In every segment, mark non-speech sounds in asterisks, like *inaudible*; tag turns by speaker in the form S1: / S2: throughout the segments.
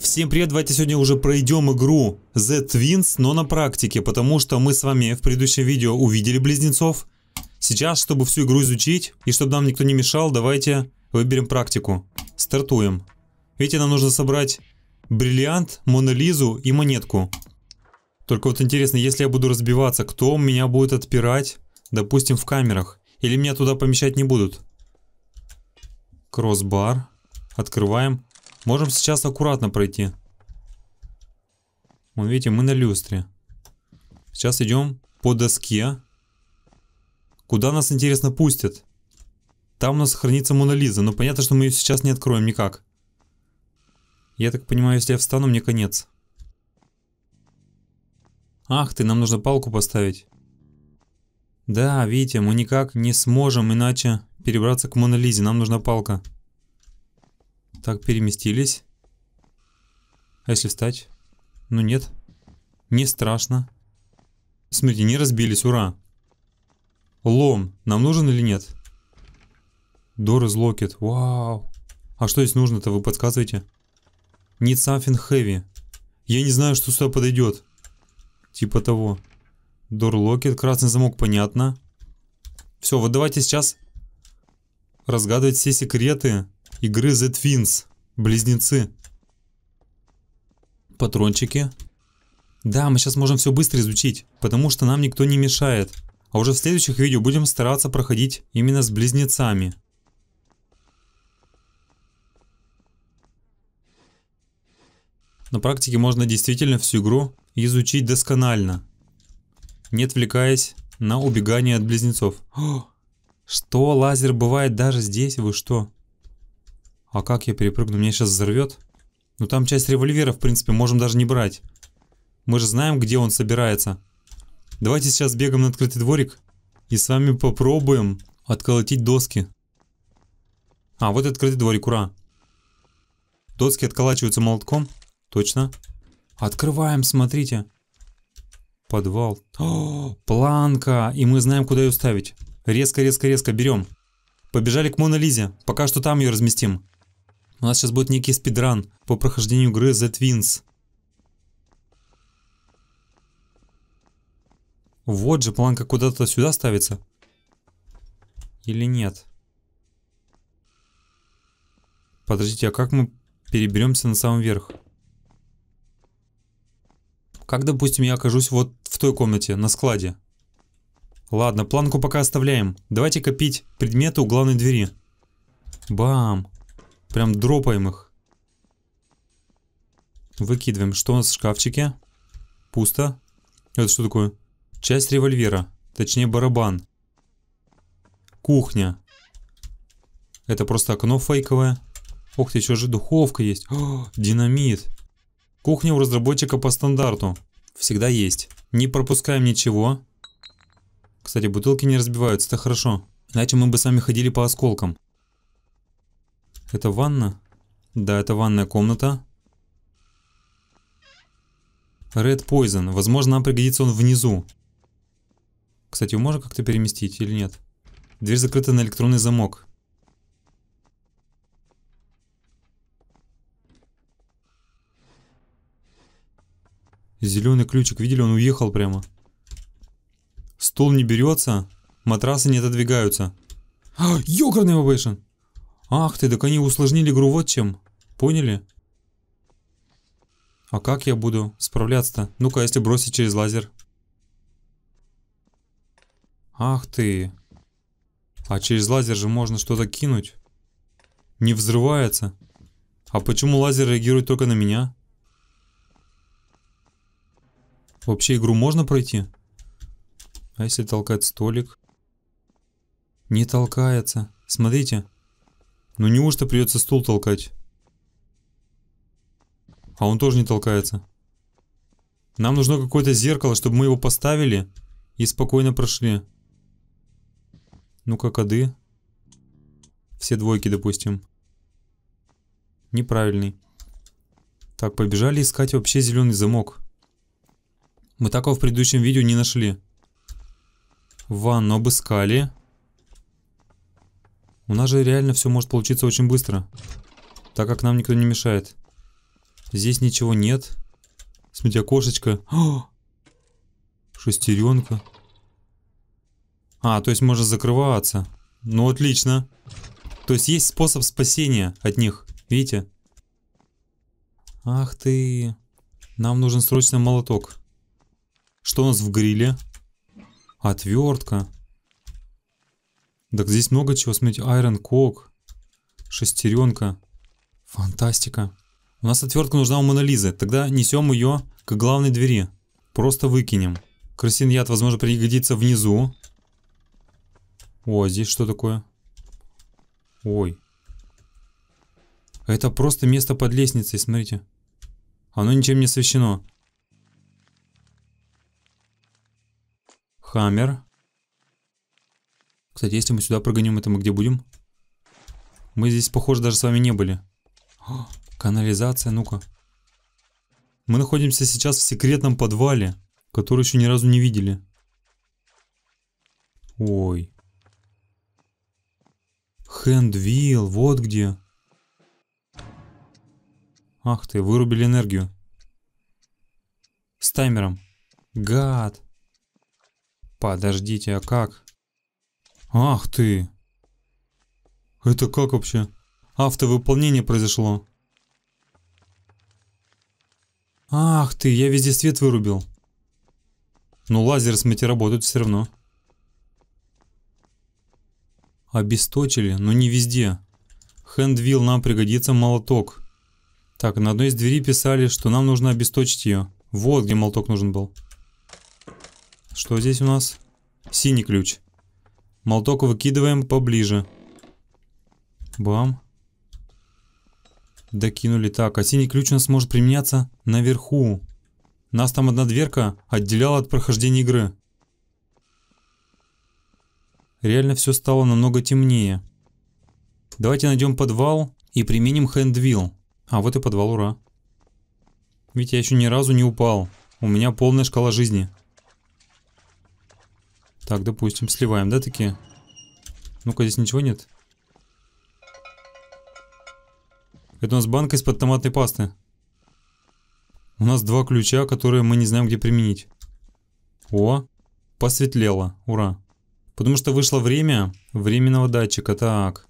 S1: Всем привет, давайте сегодня уже пройдем игру The Twins, но на практике, потому что мы с вами в предыдущем видео увидели близнецов. Сейчас, чтобы всю игру изучить и чтобы нам никто не мешал, давайте выберем практику. Стартуем. Видите, нам нужно собрать бриллиант, монолизу и монетку. Только вот интересно, если я буду разбиваться, кто меня будет отпирать, допустим, в камерах? Или меня туда помещать не будут? Кроссбар. Открываем. Можем сейчас аккуратно пройти. Вон, видите, мы на люстре. Сейчас идем по доске. Куда нас, интересно, пустят? Там у нас хранится Мона Лиза, но понятно, что мы ее сейчас не откроем никак. Я так понимаю, если я встану, мне конец. Ах ты, нам нужно палку поставить. Да, видите, мы никак не сможем иначе перебраться к Мона Лизе, нам нужна палка. Палка. Так, переместились. А если встать? Ну нет. Не страшно. Смотрите, не разбились, ура. Лом, нам нужен или нет? Door is locked, вау. А что здесь нужно-то, вы подсказываете? Need something heavy. Я не знаю, что сюда подойдет. Типа того. Door locked, красный замок, понятно. Все, вот давайте сейчас разгадывать все секреты игры The Twins. Близнецы. Патрончики. Да, мы сейчас можем все быстро изучить, потому что нам никто не мешает. А уже в следующих видео будем стараться проходить именно с близнецами. На практике можно действительно всю игру изучить досконально, не отвлекаясь на убегание от близнецов. О, *gasps* что, лазер бывает даже здесь? Вы что? А как я перепрыгну? Меня сейчас взорвет? Ну там часть револьвера, в принципе, можем даже не брать. Мы же знаем, где он собирается. Давайте сейчас бегаем на открытый дворик и с вами попробуем отколотить доски. А, вот и открытый дворик, ура. Доски отколачиваются молотком. Точно. Открываем, смотрите. Подвал. О, планка. И мы знаем, куда ее ставить. Резко, резко, резко берем. Побежали к Монолизе. Пока что там ее разместим. У нас сейчас будет некий спидран по прохождению игры The Twins. Вот же, планка куда-то сюда ставится. Или нет? Подождите, а как мы переберемся на самый верх? Как, допустим, я окажусь вот в той комнате, на складе? Ладно, планку пока оставляем. Давайте копить предметы у главной двери. Бам! Прям дропаем их. Выкидываем. Что у нас в шкафчике? Пусто. Это что такое? Часть револьвера. Точнее барабан. Кухня. Это просто окно фейковое. Ох ты, что же духовка есть? О, динамит. Кухня у разработчика по стандарту. Всегда есть. Не пропускаем ничего. Кстати, бутылки не разбиваются, это хорошо. Иначе мы бы сами ходили по осколкам. Это ванна? Да, это ванная комната. Red Poison. Возможно, нам пригодится он внизу. Кстати, его можно как-то переместить или нет? Дверь закрыта на электронный замок. Зеленый ключик, видели, он уехал прямо. Стул не берется, матрасы не отодвигаются. А, ёкарный вейшн! Ах ты, так они усложнили игру вот чем. Поняли? А как я буду справляться-то? Ну-ка, если бросить через лазер. Ах ты. А через лазер же можно что-то кинуть. Не взрывается. А почему лазер реагирует только на меня? Вообще игру можно пройти? А если толкать столик? Не толкается. Смотрите. Ну неужто придется стул толкать? А он тоже не толкается. Нам нужно какое-то зеркало, чтобы мы его поставили и спокойно прошли. Ну-ка, коды. Все двойки, допустим. Неправильный. Так, побежали искать вообще зеленый замок. Мы такого в предыдущем видео не нашли. Ванну обыскали. У нас же реально все может получиться очень быстро, так как нам никто не мешает. Здесь ничего нет. Смотри, окошечко. О! *gasps* Шестеренка. А, то есть можно закрываться. Ну, отлично. То есть есть способ спасения от них. Видите? Ах ты. Нам нужен срочно молоток. Что у нас в гриле? Отвертка. Так здесь много чего, смотрите, Iron Coke, шестеренка, фантастика. У нас отвертка нужна у Монолизы, тогда несем ее к главной двери. Просто выкинем. Крысин яд, возможно, пригодится внизу. О, здесь что такое? Ой. Это просто место под лестницей, смотрите. Оно ничем не освещено. Хаммер. Кстати, если мы сюда прогоним, это мы где будем? Мы здесь, похоже, даже с вами не были. О, а, канализация, ну-ка. Мы находимся сейчас в секретном подвале, который еще ни разу не видели. Ой. Хендвилл, вот где. Ах ты, вырубили энергию. С таймером. Гад. Подождите, а как? Ах ты! Это как вообще? Автовыполнение произошло. Ах ты, я везде свет вырубил. Но лазер с мати работают все равно. Обесточили, но не везде. Хендвилл нам пригодится молоток. Так, на одной из дверей писали, что нам нужно обесточить ее. Вот где молоток нужен был. Что здесь у нас? Синий ключ. Молоток выкидываем поближе. Бам. Докинули. Так, а синий ключ у нас может применяться наверху. Нас там одна дверка отделяла от прохождения игры. Реально все стало намного темнее. Давайте найдем подвал и применим хэндвилл. А, вот и подвал, ура. Ведь я еще ни разу не упал. У меня полная шкала жизни. Так, допустим, сливаем, да, такие? Ну-ка, здесь ничего нет? Это у нас банка из-под томатной пасты. У нас два ключа, которые мы не знаем, где применить. О, посветлело, ура. Потому что вышло время временного датчика, так.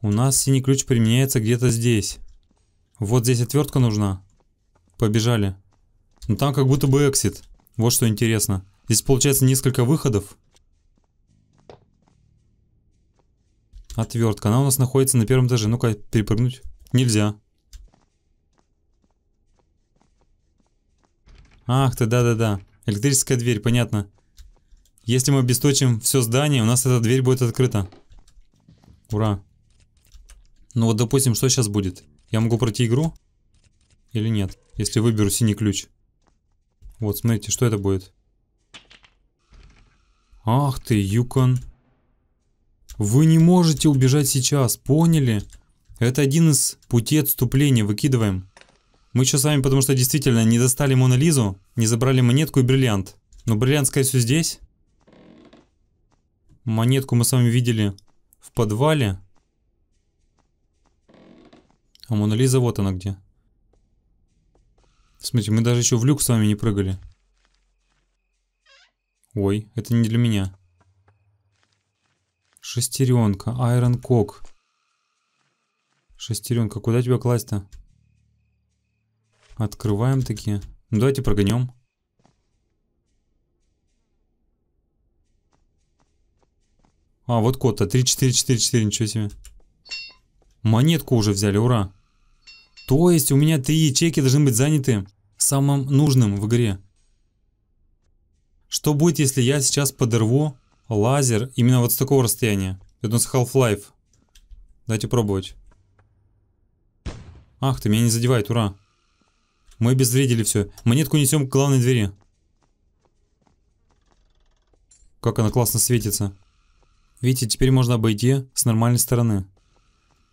S1: У нас синий ключ применяется где-то здесь. Вот здесь отвертка нужна. Побежали. Но ну, там как будто бы эксит. Вот что интересно. Здесь получается несколько выходов. Отвертка. Она у нас находится на первом этаже. Ну-ка, перепрыгнуть. Нельзя. Ах ты, да-да-да. Электрическая дверь, понятно. Если мы обесточим все здание, у нас эта дверь будет открыта. Ура. Ну вот, допустим, что сейчас будет? Я могу пройти игру? Или нет? Если выберу синий ключ. Вот, смотрите, что это будет. Ах ты, Юкон. Вы не можете убежать сейчас, поняли? Это один из путей отступления, выкидываем. Мы сейчас с вами, потому что действительно не достали Мона не забрали монетку и бриллиант. Но бриллиант, скорее всего, здесь. Монетку мы с вами видели в подвале. А Мона вот она где. Смотрите, мы даже еще в люк с вами не прыгали. Ой, это не для меня. Шестеренка, Iron Cock. Шестеренка, куда тебя класть-то? Открываем такие. Ну, давайте прогонем. А, вот код-то. 3, 4, 4, 4, ничего себе. Монетку уже взяли, ура. То есть у меня три ячейки должны быть заняты самым нужным в игре. Что будет, если я сейчас подорву лазер именно вот с такого расстояния? Это у нас Half-Life. Дайте пробовать. Ах ты, меня не задевает, ура. Мы обезвредили все. Монетку несем к главной двери. Как она классно светится. Видите, теперь можно обойти с нормальной стороны.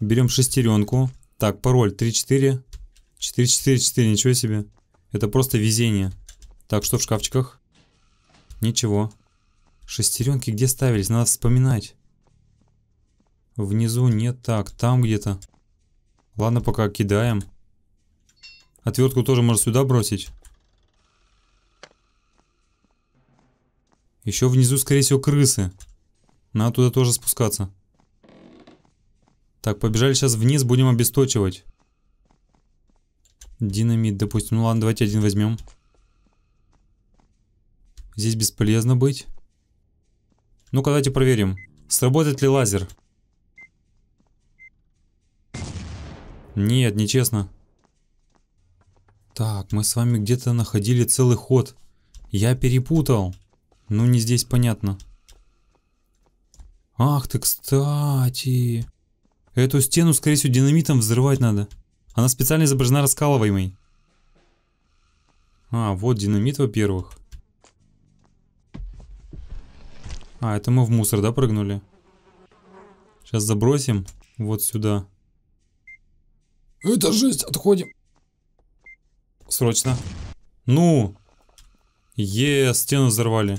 S1: Берем шестеренку. Так, пароль 34. 444, ничего себе. Это просто везение. Так, что в шкафчиках? Ничего. Шестеренки где ставились? Надо вспоминать. Внизу нет, так, там где-то. Ладно, пока кидаем. Отвертку тоже можно сюда бросить. Еще внизу, скорее всего, крысы. Надо туда тоже спускаться. Так, побежали сейчас вниз, будем обесточивать. Динамит, допустим. Ну ладно, давайте один возьмем. Здесь бесполезно быть. Ну-ка, давайте проверим. Сработает ли лазер? Нет, нечестно. Так, мы с вами где-то находили целый ход. Я перепутал. Ну, не здесь понятно. Ах ты, кстати. Эту стену, скорее всего, динамитом взрывать надо. Она специально изображена раскалываемой. А, вот динамит, во-первых. А, это мы в мусор, да, прыгнули? Сейчас забросим вот сюда. Это жесть, отходим. Срочно. Ну! Е, стену взорвали.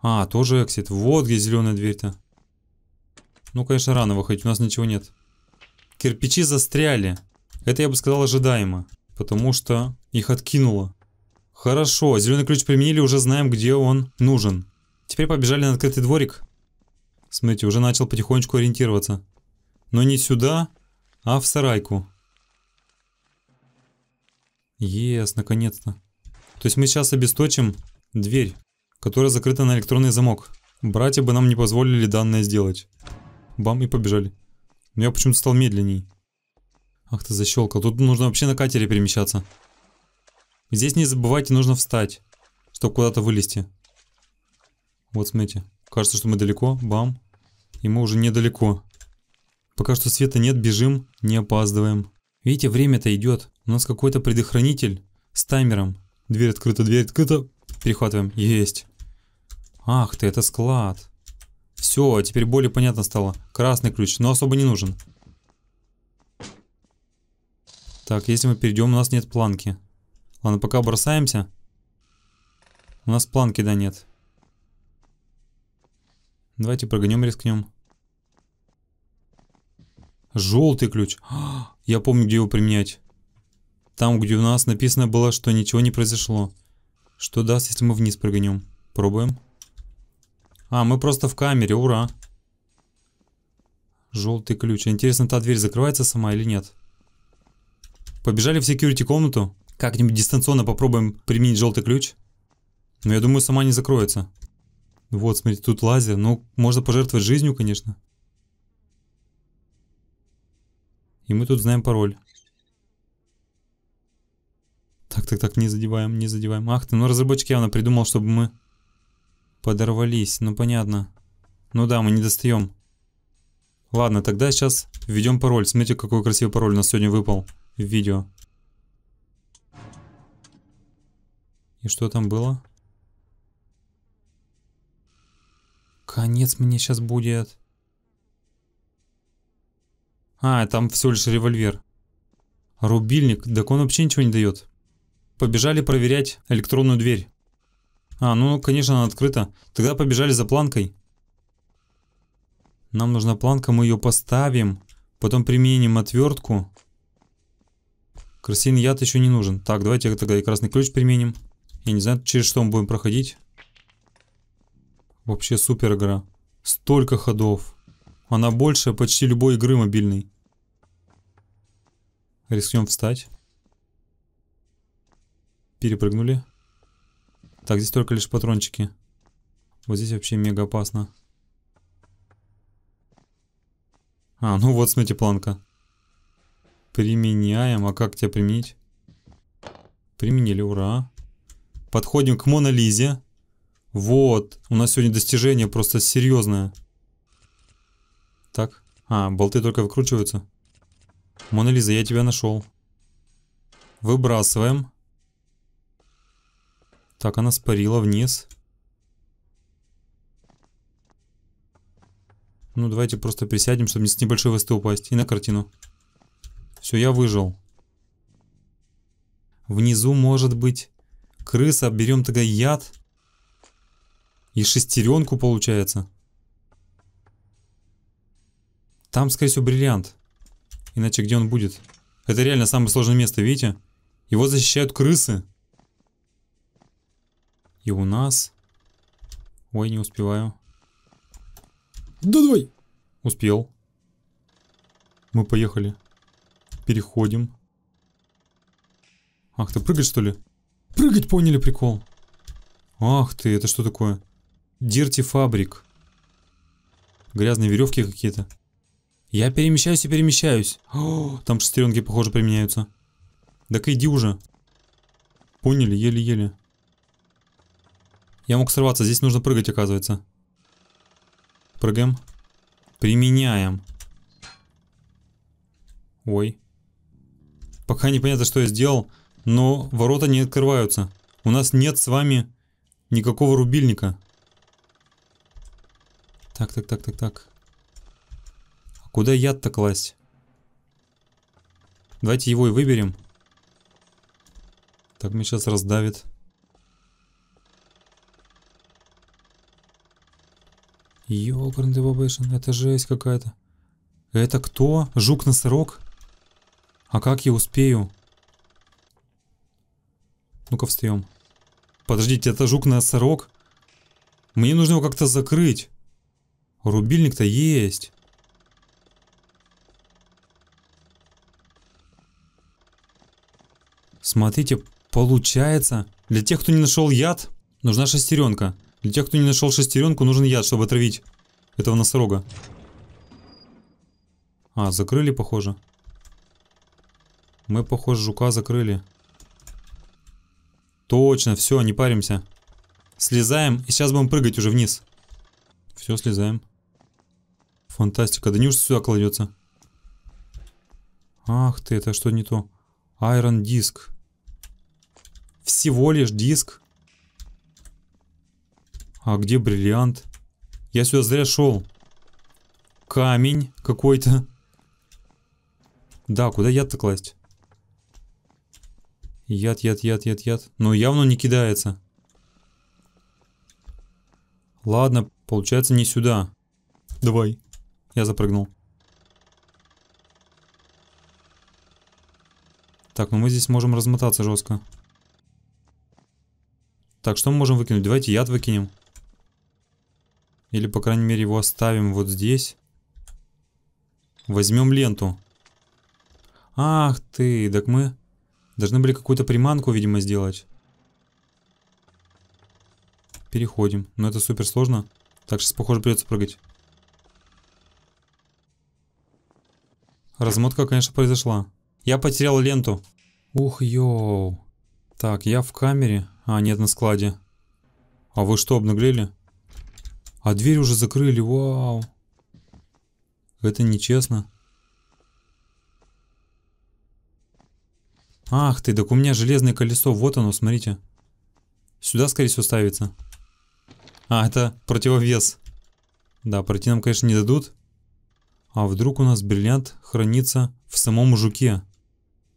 S1: А, тоже эксит. Вот где зеленая дверь-то. Ну, конечно, рано выходить, у нас ничего нет. Кирпичи застряли. Это, я бы сказал, ожидаемо. Потому что их откинуло. Хорошо, зеленый ключ применили, уже знаем, где он нужен. Теперь побежали на открытый дворик. Смотрите, уже начал потихонечку ориентироваться. Но не сюда, а в сарайку. Ес, наконец-то. То есть мы сейчас обесточим дверь, которая закрыта на электронный замок. Братья бы нам не позволили данное сделать. Бам, и побежали. Но я почему-то стал медленней. Ах ты защелка, тут нужно вообще на катере перемещаться. Здесь не забывайте, нужно встать, чтобы куда-то вылезти. Вот, смотрите. Кажется, что мы далеко. Бам. И мы уже недалеко. Пока что света нет, бежим, не опаздываем. Видите, время-то идет. У нас какой-то предохранитель с таймером. Дверь открыта, дверь открыта. Перехватываем. Есть. Ах ты, это склад. Все, теперь более понятно стало. Красный ключ, но особо не нужен. Так, если мы перейдем, у нас нет планки. Ладно, пока бросаемся. У нас планки, да, нет. Давайте прогонем, рискнем. Желтый ключ. *gasps* я помню, где его применять. Там, где у нас написано было, что ничего не произошло. Что даст, если мы вниз прыгнем? Пробуем. А, мы просто в камере, ура. Желтый ключ. Интересно, та дверь закрывается сама или нет? Побежали в security комнату. Как-нибудь дистанционно попробуем применить желтый ключ. Но я думаю, сама не закроется. Ну вот, смотрите, тут лазер. Ну, можно пожертвовать жизнью, конечно. И мы тут знаем пароль. Так, так, так, не задеваем, не задеваем. Ах ты, ну разработчик явно придумал, чтобы мы подорвались. Ну, понятно. Ну да, мы не достаем. Ладно, тогда сейчас введем пароль. Смотрите, какой красивый пароль у нас сегодня выпал в видео. И что там было? Конец мне сейчас будет. А, там всего лишь револьвер. Рубильник, так он вообще ничего не дает. Побежали проверять электронную дверь. А, ну, конечно, она открыта. Тогда побежали за планкой. Нам нужна планка, мы ее поставим. Потом применим отвертку. Крысиный яд еще не нужен. Так, давайте тогда и красный ключ применим. Я не знаю, через что мы будем проходить. Вообще супер игра. Столько ходов. Она больше почти любой игры мобильной. Рискнем встать. Перепрыгнули. Так, здесь только лишь патрончики. Вот здесь вообще мега опасно. А, ну вот, смотрите, планка. Применяем. А как тебя применить? Применили, ура. Подходим к Монолизе. Вот, у нас сегодня достижение просто серьезное. Так, а, болты только выкручиваются. Монолиза, я тебя нашел. Выбрасываем. Так, она спарила вниз. Ну, давайте просто присядем, чтобы с небольшой высоты упасть. И на картину. Все, я выжил. Внизу может быть крыса. Берем тогда яд. И шестеренку получается. Там, скорее всего, бриллиант. Иначе где он будет? Это реально самое сложное место, видите? Его защищают крысы. И у нас... Ой, не успеваю. Да давай! Успел. Мы поехали. Переходим. Ах ты, прыгать что ли? Прыгать, поняли прикол? Ах ты, это что такое? Дирти фабрик. Грязные веревки какие-то. Я перемещаюсь и перемещаюсь. О, там шестеренки, похоже, применяются. Так иди уже. Поняли, еле-еле. Я мог сорваться, здесь нужно прыгать, оказывается. Прыгаем. Применяем. Ой. Пока непонятно, что я сделал, но ворота не открываются. У нас нет с вами никакого рубильника. Так, так, так, так, так. А куда яд-то класть? Давайте его и выберем. Так, меня сейчас раздавит. Ёкарный бабешин, это жесть какая-то. Это кто? Жук-носорог? А как я успею? Ну-ка встаем. Подождите, это жук-носорог? Мне нужно его как-то закрыть. Рубильник-то есть. Смотрите, получается. Для тех, кто не нашел яд, нужна шестеренка. Для тех, кто не нашел шестеренку, нужен яд, чтобы отравить этого носорога. А, закрыли, похоже. Мы, похоже, жука закрыли. Точно, все, не паримся. Слезаем, и сейчас будем прыгать уже вниз. Все, слезаем. Фантастика. Да неужто сюда кладется? Ах ты, это что не то? Айрон диск. Всего лишь диск? А где бриллиант? Я сюда зря шел. Камень какой-то. Да, куда яд-то класть? Яд, яд, яд, яд, яд. Но явно не кидается. Ладно, получается не сюда. Давай. Я запрыгнул. Так, ну мы здесь можем размотаться жестко. Так, что мы можем выкинуть? Давайте яд выкинем. Или, по крайней мере, его оставим вот здесь. Возьмем ленту. Ах ты, так мы должны были какую-то приманку, видимо, сделать. Переходим. Но это супер сложно. Так, сейчас, похоже, придется прыгать. Размотка, конечно, произошла. Я потерял ленту. Ух, йоу. Так, я в камере. А, нет, на складе. А вы что, обнаглели? А дверь уже закрыли, вау. Это нечестно. Ах ты, так у меня железное колесо, вот оно, смотрите. Сюда, скорее всего, ставится. А, это противовес. Да, пройти нам, конечно, не дадут. А вдруг у нас бриллиант хранится в самом жуке?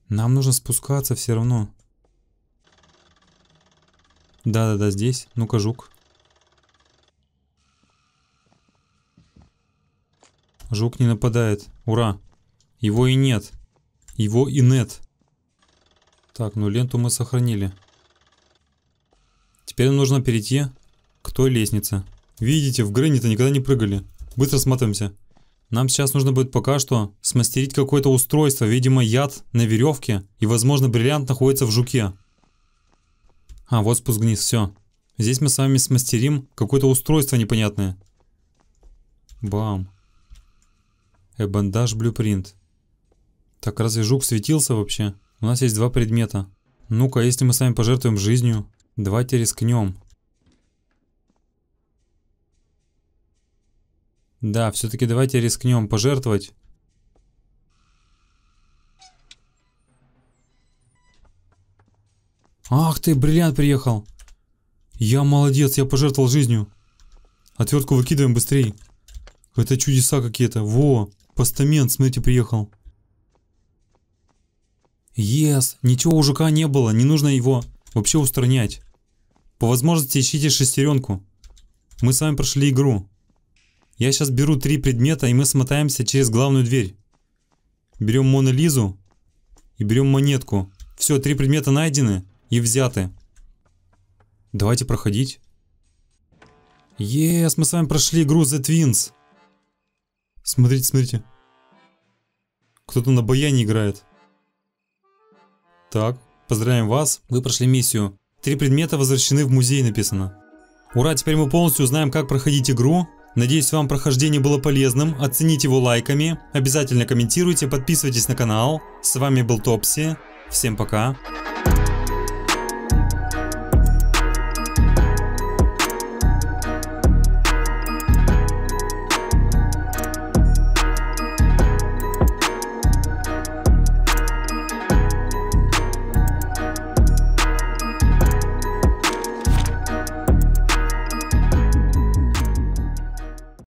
S1: Нам нужно спускаться все равно. Да-да-да, здесь. Ну-ка, жук. Жук не нападает. Ура. Его и нет. Его и нет. Так, ну ленту мы сохранили. Теперь нужно перейти к той лестнице. Видите, в Грэнни-то никогда не прыгали. Быстро сматываемся. Нам сейчас нужно будет пока что смастерить какое-то устройство, видимо яд на веревке и возможно бриллиант находится в жуке. А, вот спуск вниз, все. Здесь мы с вами смастерим какое-то устройство непонятное. Бам. Эбандаж блюпринт. Так, разве жук светился вообще? У нас есть два предмета. Ну-ка, если мы с вами пожертвуем жизнью, давайте рискнем. Да, все-таки давайте рискнем пожертвовать. Ах ты, бриллиант приехал. Я молодец, я пожертвовал жизнью. Отвертку выкидываем быстрее. Это чудеса какие-то. Во, постамент, смотрите, приехал. Ес, yes. ничего у жука не было, не нужно его вообще устранять. По возможности ищите шестеренку. Мы с вами прошли игру. Я сейчас беру три предмета, и мы смотаемся через главную дверь. Берем Мона Лизу и берем монетку. Все, три предмета найдены и взяты. Давайте проходить. Ес, мы с вами прошли игру The Twins. Смотрите, смотрите. Кто-то на баяне играет. Так, поздравляем вас, вы прошли миссию. Три предмета возвращены в музей написано. Ура, теперь мы полностью узнаем, как проходить игру. Надеюсь, вам прохождение было полезным, оцените его лайками, обязательно комментируйте, подписывайтесь на канал. С вами был Топси, всем пока.